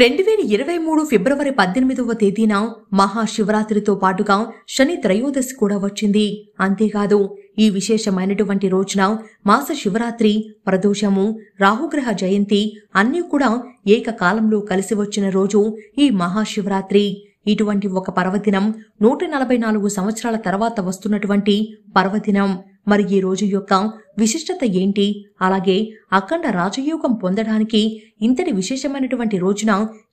రెండు వేల ఇరవై మూడు ఫిబ్రవరి పద్దెనిమిదవ తేదీన మహాశివరాత్రితో పాటుగా శని త్రయోదశి కూడా వచ్చింది అంతేకాదు ఈ విశేషమైనటువంటి రోజున మాస శివరాత్రి ప్రదోషము రాహుగ్రహ జయంతి అన్నీ కూడా ఏకకాలంలో కలిసి వచ్చిన రోజు ఈ మహాశివరాత్రి ఇటువంటి ఒక పర్వదినం నూట నలభై నాలుగు సంవత్సరాల తర్వాత వస్తున్నటువంటి పర్వదినం మరి ఈ రోజు యొక్క విశిష్టత ఏంటి అలాగే అఖండ రాజయోగం పొందడానికి ఇంతటి విశేషమైనటువంటి రోజున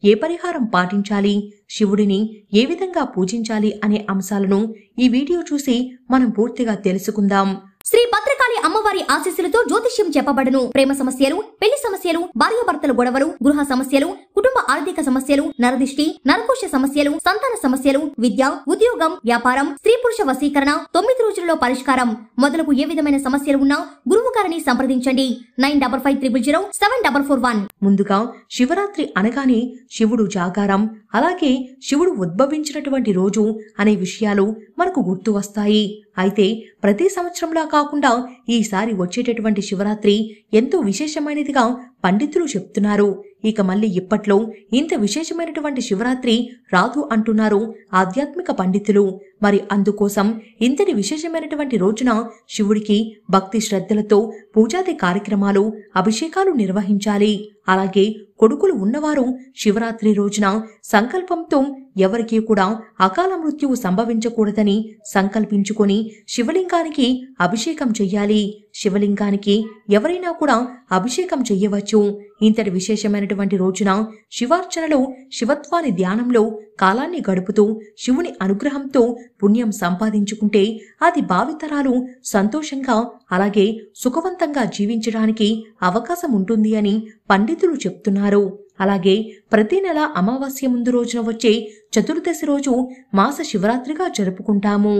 ఏ పరిహారం పాటించాలి శివుడిని ఏ విధంగా పూజించాలి అనే అంశాలను ఈ వీడియో చూసి మనం పూర్తిగా తెలుసుకుందాం శ్రీ భద్రకాళి అమ్మవారి ఆశీస్సులతో జ్యోతిష్యం చెప్పబడను ప్రేమ సమస్యలు పెళ్లి సమస్యలు భార్యాభర్తల గొడవలు గృహ సమస్యలు కుటుంబ ఆర్థిక సమస్యలు నరదిష్టి నరకోశ సమస్యలు సంతాన సమస్యలు విద్య ఉద్యోగం వ్యాపారం స్త్రీ పురుష వశీకరణ తొమ్మిది రోజులలో పరిష్కారం మొదలగు ఏ విధమైన సమస్యలు ఉన్నా గురువు గారిని సంప్రదించండి nine double five triple zero seven double four one ముందుగా శివరాత్రి అనగానే శివుడు జాగారం అలాగే శివుడు ఉద్భవించినటువంటి రోజు అనే విషయాలు మనకు గుర్తు వస్తాయి అయితే ప్రతి సంవత్సరంలా కాకుండా ఈసారి వచ్చేటటువంటి శివరాత్రి ఎంతో విశేషమైనదిగా పండితులు చెప్తున్నారు ఇక మళ్ళీ ఇప్పట్లో ఇంత విశేషమైనటువంటి శివరాత్రి రాదు అంటున్నారు ఆధ్యాత్మిక పండితులు మరి అందుకోసం ఇంతటి విశేషమైనటువంటి రోజున శివుడికి భక్తి శ్రద్ధలతో పూజాది కార్యక్రమాలు అభిషేకాలు నిర్వహించాలి అలాగే కొడుకులు ఉన్నవారు శివరాత్రి రోజున సంకల్పంతో ఎవరికీ కూడా అకాల మృత్యువు సంభవించకూడదని సంకల్పించుకొని శివలింగానికి అభిషేకం చెయ్యాలి శివలింగానికి ఎవరైనా కూడా అభిషేకం చెయ్యవచ్చు ఇంతటి విశేషమైనటువంటి రోజున శివార్చనలో శివత్వాని ధ్యానంలో కాలాన్ని గడుపుతూ శివుని అనుగ్రహంతో పుణ్యం సంపాదించుకుంటే అది భావితరాలు సంతోషంగా అలాగే సుఖవంతంగా జీవించడానికి అవకాశం ఉంటుంది అని పండితులు చెప్తున్నారు అలాగే ప్రతి నెల అమావాస్య ముందు రోజున వచ్చే చతుర్దశి రోజు మాస శివరాత్రిగా జరుపుకుంటాము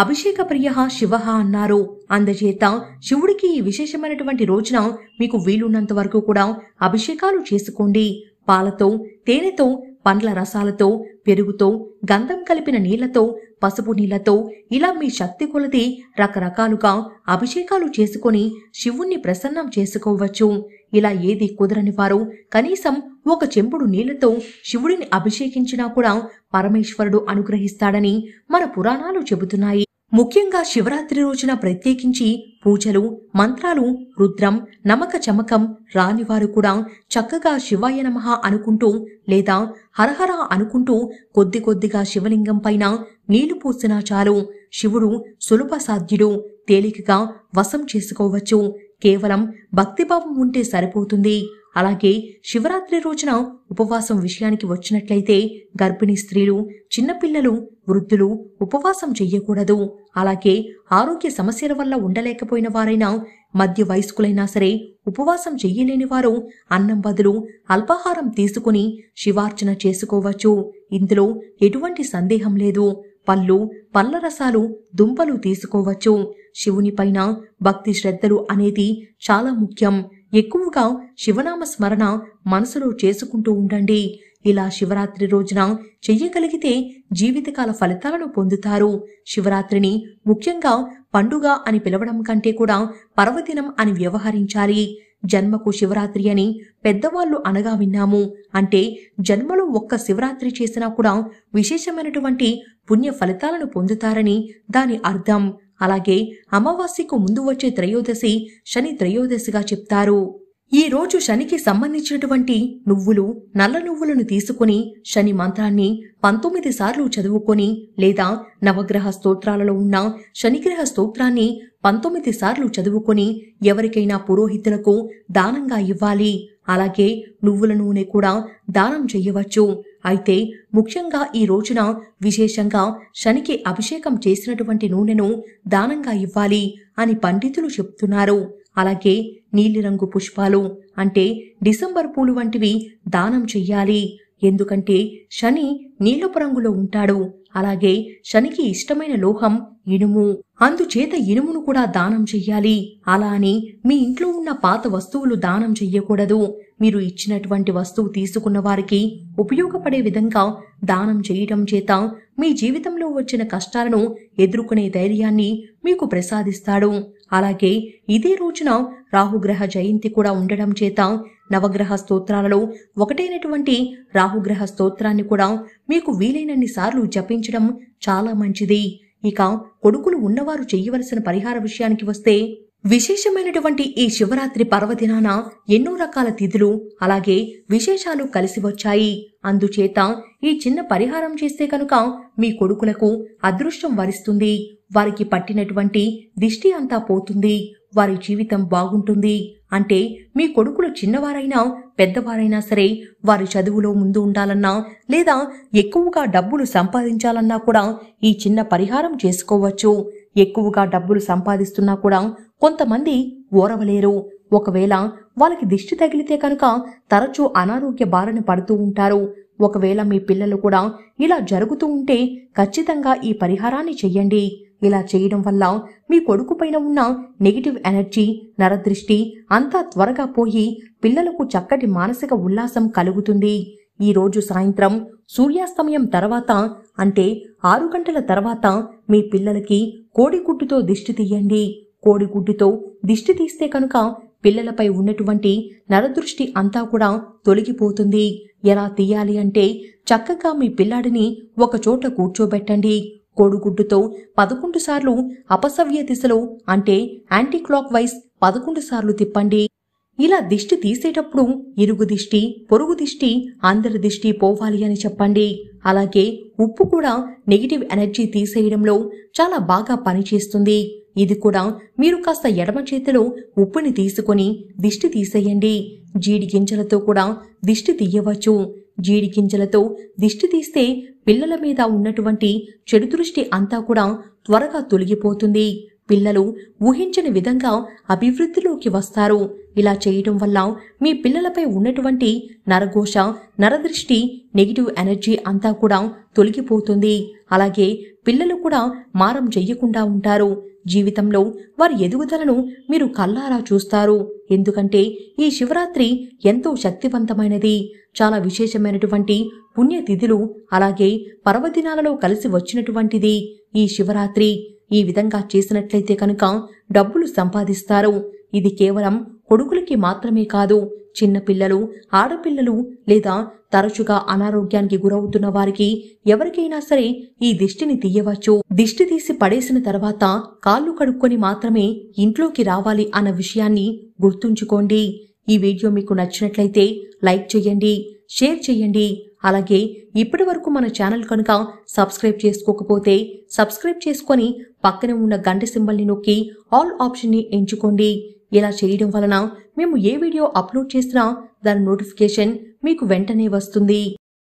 అభిషేక ప్రియ శివ అన్నారు అందచేత శివుడికి ఈ విశేషమైనటువంటి రోజున మీకు వీలున్నంత వరకు కూడా అభిషేకాలు చేసుకోండి పాలతో తేనెతో పండ్ల రసాలతో పెరుగుతో గంధం కలిపిన నీళ్లతో పసుపు నీళ్లతో ఇలా మీ శక్తి కొలది రకరకాలుగా అభిషేకాలు చేసుకొని శివుణ్ణి ప్రసన్నం చేసుకోవచ్చు ఇలా ఏది కుదరని వారు కనీసం ఒక చెంబుడు నీళ్లతో శివుడిని అభిషేకించినా కూడా పరమేశ్వరుడు అనుగ్రహిస్తాడని మన పురాణాలు చెబుతున్నాయి ముఖ్యంగా శివరాత్రి రోజున ప్రత్యేకించి పూజలు మంత్రాలు రుద్రం నమక చమకం రానివారు కూడా చక్కగా శివాయ నమ అనుకుంటూ లేదా హరహర అనుకుంటూ కొద్ది కొద్దిగా శివలింగం పైన నీళ్లు పోసినా చాలు శివుడు సులభ సాధ్యుడు తేలికగా వశం చేసుకోవచ్చు కేవలం భక్తిభావం ఉంటే సరిపోతుంది అలాగే శివరాత్రి రోజున ఉపవాసం విషయానికి వచ్చినట్లయితే గర్భిణీ స్త్రీలు చిన్నపిల్లలు వృద్ధులు ఉపవాసం చెయ్యకూడదు అలాగే ఆరోగ్య సమస్యల వల్ల ఉండలేకపోయిన వారైనా మధ్య వయస్కులైనా సరే ఉపవాసం చెయ్యలేని వారు అన్నం బదులు అల్పాహారం తీసుకుని శివార్చన చేసుకోవచ్చు ఇందులో ఎటువంటి సందేహం లేదు పళ్ళు పళ్ళరసాలు దుంపలు తీసుకోవచ్చు శివునిపైన భక్తి శ్రద్ధలు అనేది చాలా ముఖ్యం ఎక్కువగా శివనామ స్మరణ మనసులో చేసుకుంటూ ఉండండి ఇలా శివరాత్రి రోజున చెయ్యగలిగితే జీవితకాల ఫలితాలను పొందుతారు శివరాత్రిని ముఖ్యంగా పండుగ అని పిలవడం కంటే కూడా పర్వదినం అని వ్యవహరించాలి జన్మకు శివరాత్రి అని పెద్దవాళ్ళు అనగా విన్నాము అంటే జన్మలో ఒక్క శివరాత్రి చేసినా కూడా విశేషమైనటువంటి పుణ్య ఫలితాలను పొందుతారని దాని అర్థం అలాగే అమావాస్యకు ముందు వచ్చే త్రయోదశి శని త్రయోదశిగా చెప్తారు ఈ రోజు శనికి సంబంధించినటువంటి నువ్వులు నల్ల నువ్వులను తీసుకుని శని మంత్రాన్ని పంతొమ్మిది సార్లు చదువుకొని లేదా నవగ్రహ స్తోత్రాలలో ఉన్న శనిగ్రహ స్తోత్రాన్ని పంతొమ్మిది సార్లు చదువుకొని ఎవరికైనా పురోహితులకు దానంగా ఇవ్వాలి అలాగే నువ్వుల నూనె కూడా దానం చేయవచ్చు అయితే ముఖ్యంగా ఈ రోజున విశేషంగా శనికి అభిషేకం చేసినటువంటి నూనెను దానంగా ఇవ్వాలి అని పండితులు చెప్తున్నారు అలాగే నీలిరంగు పుష్పాలు అంటే డిసెంబర్ పూలు వంటివి దానం చెయ్యాలి ఎందుకంటే శని నీలపు రంగులో ఉంటాడు అలాగే శనికి ఇష్టమైన లోహం ఇనుము అందుచేత ఇనుమును కూడా దానం చెయ్యాలి అలా అని మీ ఇంట్లో ఉన్న పాత వస్తువులు దానం చెయ్యకూడదు మీరు ఇచ్చినటువంటి వస్తువు తీసుకున్న వారికి ఉపయోగపడే విధంగా దానం చేయటం చేత మీ జీవితంలో వచ్చిన కష్టాలను ఎదుర్కొనే ధైర్యాన్ని మీకు ప్రసాదిస్తాడు అలాగే ఇదే రోజున రాహుగ్రహ జయంతి కూడా ఉండడం చేత నవగ్రహ స్తోత్రాలలో ఒకటైనటువంటి రాహుగ్రహ స్తోత్రాన్ని కూడా మీకు వీలైనన్ని సార్లు జపించడం చాలా మంచిది ఇక కొడుకులు ఉన్నవారు చేయవలసిన పరిహార విషయానికి వస్తే విశేషమైనటువంటి ఈ శివరాత్రి పర్వదినాన ఎన్నో రకాల తిథులు అలాగే విశేషాలు కలిసి వచ్చాయి అందుచేత ఈ చిన్న పరిహారం చేస్తే కనుక మీ కొడుకులకు అదృష్టం వరిస్తుంది వారికి పట్టినటువంటి దిష్టి అంతా పోతుంది వారి జీవితం బాగుంటుంది అంటే మీ కొడుకులు చిన్నవారైనా పెద్దవారైనా సరే వారి చదువులో ముందు ఉండాలన్నా లేదా ఎక్కువగా డబ్బులు సంపాదించాలన్నా కూడా ఈ చిన్న పరిహారం చేసుకోవచ్చు ఎక్కువగా డబ్బులు సంపాదిస్తున్నా కూడా కొంతమంది ఓరవలేరు ఒకవేళ వాళ్ళకి దిష్టి తగిలితే కనుక తరచూ అనారోగ్య బారిన పడుతూ ఉంటారు ఒకవేళ మీ పిల్లలు కూడా ఇలా జరుగుతూ ఉంటే ఖచ్చితంగా ఈ పరిహారాన్ని చెయ్యండి ఇలా చేయడం వల్ల మీ కొడుకు పైన ఉన్న నెగిటివ్ ఎనర్జీ నరదృష్టి అంతా త్వరగా పోయి పిల్లలకు చక్కటి మానసిక ఉల్లాసం కలుగుతుంది ఈ రోజు సాయంత్రం సూర్యాస్తమయం తర్వాత అంటే ఆరు గంటల తర్వాత మీ పిల్లలకి కోడిగుడ్డుతో దిష్టి తీయండి కోడిగుడ్డుతో దిష్టి తీస్తే కనుక పిల్లలపై ఉన్నటువంటి నరదృష్టి అంతా కూడా తొలగిపోతుంది ఎలా తీయాలి అంటే చక్కగా మీ పిల్లాడిని ఒకచోట కూర్చోబెట్టండి కోడిగుడ్డుతో పదకొండు సార్లు అపసవ్య దిశలో అంటే యాంటీ క్లాక్ వైజ్ పదకొండు సార్లు తిప్పండి ఇలా దిష్టి తీసేటప్పుడు ఇరుగు దిష్టి పొరుగు దిష్టి అందరి దిష్టి పోవాలి అని చెప్పండి అలాగే ఉప్పు కూడా నెగిటివ్ ఎనర్జీ తీసేయడంలో చాలా బాగా పనిచేస్తుంది ఇది కూడా మీరు కాస్త ఎడమ చేతిలో ఉప్పుని తీసుకొని దిష్టి తీసేయండి జీడి గింజలతో కూడా దిష్టి తీయవచ్చు జీడికించలతో దిష్టి తీస్తే పిల్లల మీద ఉన్నటువంటి చెడు దృష్టి అంతా కూడా త్వరగా తొలగిపోతుంది పిల్లలు ఊహించని విధంగా అభివృద్ధిలోకి వస్తారు ఇలా చేయడం వల్ల మీ పిల్లలపై ఉన్నటువంటి నరఘోష నరదృష్టి నెగిటివ్ ఎనర్జీ అంతా కూడా తొలగిపోతుంది అలాగే పిల్లలు కూడా మారం చెయ్యకుండా ఉంటారు జీవితంలో వారి ఎదుగుదలను మీరు కల్లారా చూస్తారు ఎందుకంటే ఈ శివరాత్రి ఎంతో శక్తివంతమైనది చాలా విశేషమైనటువంటి పుణ్యతిథులు అలాగే పర్వదినాలలో కలిసి వచ్చినటువంటిది ఈ శివరాత్రి ఈ విధంగా చేసినట్లయితే కనుక డబ్బులు సంపాదిస్తారు ఇది కేవలం కొడుకులకి మాత్రమే కాదు చిన్నపిల్లలు ఆడపిల్లలు లేదా తరచుగా అనారోగ్యానికి గురవుతున్న వారికి ఎవరికైనా సరే ఈ దిష్టిని తీయవచ్చు దిష్టి తీసి పడేసిన తర్వాత కాళ్ళు కడుక్కొని మాత్రమే ఇంట్లోకి రావాలి అన్న విషయాన్ని గుర్తుంచుకోండి ఈ వీడియో మీకు నచ్చినట్లయితే లైక్ చేయండి షేర్ చేయండి అలాగే ఇప్పటి వరకు మన ఛానల్ కనుక సబ్స్క్రైబ్ చేసుకోకపోతే సబ్స్క్రైబ్ చేసుకొని పక్కనే ఉన్న గంట సింబల్ని నొక్కి ఆల్ ఆప్షన్ని ఎంచుకోండి ఇలా చేయడం వలన మేము ఏ వీడియో అప్లోడ్ చేసినా దాని నోటిఫికేషన్ మీకు వెంటనే వస్తుంది